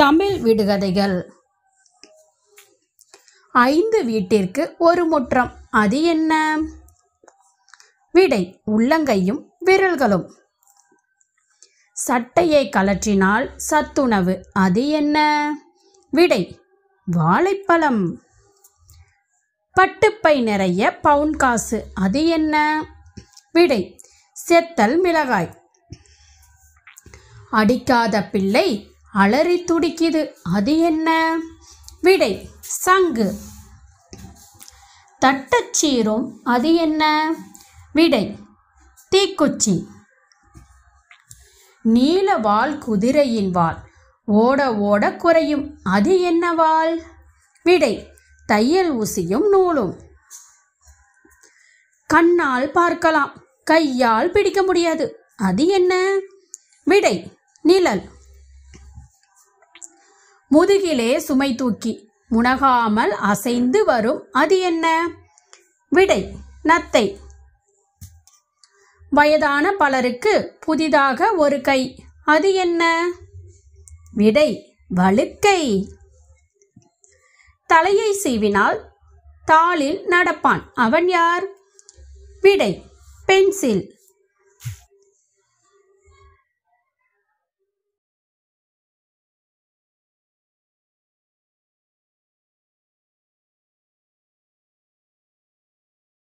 தமிழ் விடுகதைகள் ஐந்து வீட்டிற்கு ஒரு முற்றம் அது என்ன விடை உள்ளங்கையும் விரல்களும் சட்டையை கலற்றினால் சத்துணவு அது என்ன விடை வாழைப்பழம் பட்டுப்பை நிறைய பவுன் காசு அது என்ன விடை செத்தல் மிளகாய் அடிக்காத பிள்ளை அலறி துடிக்குது அது என்ன விடை சங்கு தட்டச்சீரும் அது என்ன விடை தீக்குச்சி நீல வால் குதிரையின் வால் ஓட ஓட குறையும் அது என்ன வால் விடை தையல் ஊசியும் நூலும் கண்ணால் பார்க்கலாம் கையால் பிடிக்க முடியாது அது என்ன விடை நிழல் முதுகிலே சுமை தூக்கி முனகாமல் அசைந்து வரும் அது என்ன விடை நத்தை வயதான பலருக்கு புதிதாக ஒரு கை அது என்ன விடை வழுக்கை தலையை சீவினால் தாளில் நடப்பான் அவன் யார் விடை பென்சில்